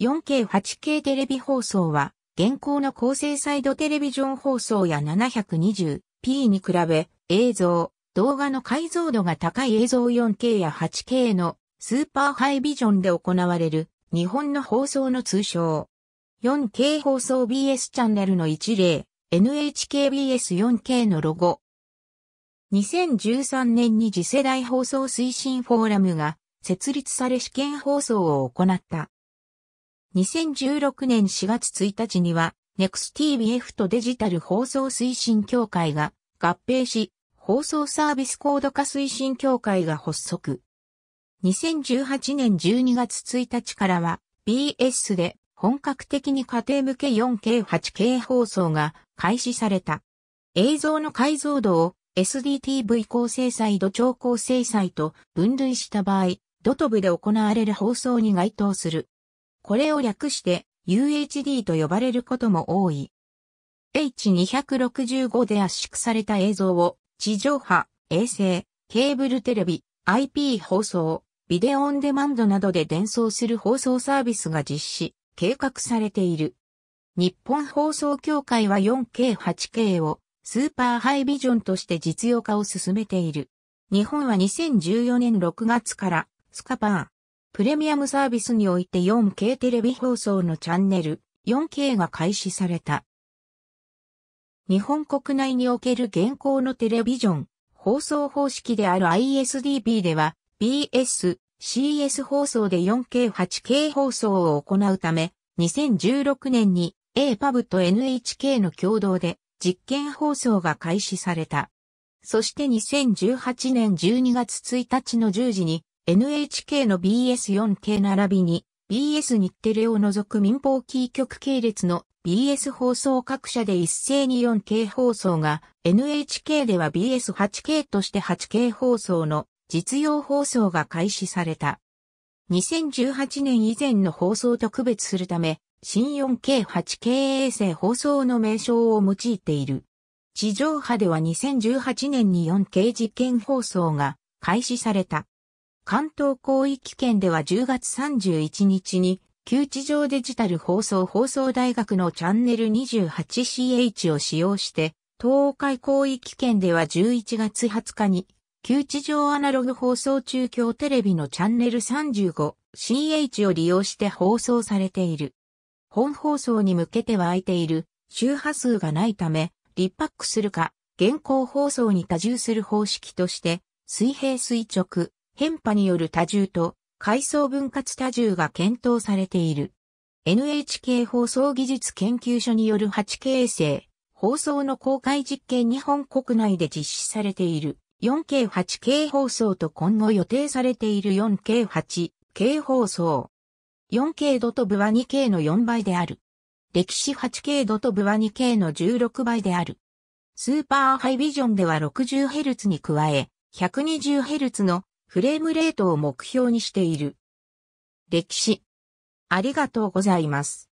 4K8K テレビ放送は、現行の高精細度テレビジョン放送や 720p に比べ、映像、動画の解像度が高い映像 4K や 8K のスーパーハイビジョンで行われる日本の放送の通称。4K 放送 BS チャンネルの一例、NHKBS4K のロゴ。2013年に次世代放送推進フォーラムが設立され試験放送を行った。2016年4月1日には、NEXTVF とデジタル放送推進協会が合併し、放送サービス高度化推進協会が発足。2018年12月1日からは BS で本格的に家庭向け 4K8K 放送が開始された。映像の解像度を SDTV 高精細度超高精細と分類した場合、ドトブで行われる放送に該当する。これを略して UHD と呼ばれることも多い。H265 で圧縮された映像を地上波、衛星、ケーブルテレビ、IP 放送、ビデオオンデマンドなどで伝送する放送サービスが実施、計画されている。日本放送協会は 4K8K をスーパーハイビジョンとして実用化を進めている。日本は2014年6月からスカパー、プレミアムサービスにおいて 4K テレビ放送のチャンネル 4K が開始された。日本国内における現行のテレビジョン放送方式である ISDB では BS、CS 放送で 4K、8K 放送を行うため、2016年に APUB と NHK の共同で実験放送が開始された。そして2018年12月1日の10時に NHK の BS4 k 並びに BS 日テレを除く民放キー局系列の BS 放送各社で一斉に 4K 放送が NHK では BS8K として 8K 放送の実用放送が開始された。2018年以前の放送と区別するため、新 4K8K 衛星放送の名称を用いている。地上波では2018年に 4K 実験放送が開始された。関東広域圏では10月31日に、旧地上デジタル放送放送大学のチャンネル 28CH を使用して、東海広域圏では11月20日に、旧地上アナログ放送中京テレビのチャンネル 35CH を利用して放送されている。本放送に向けては空いている周波数がないため、立クするか、現行放送に多重する方式として、水平垂直、変化による多重と階層分割多重が検討されている。NHK 放送技術研究所による 8K 衛星、放送の公開実験日本国内で実施されている 4K8K 放送と今後予定されている 4K8K 放送。4K 度と部は 2K の4倍である。歴史 8K 度と部は 2K の16倍である。スーパーハイビジョンでは 60Hz に加え、120Hz のフレームレートを目標にしている。歴史。ありがとうございます。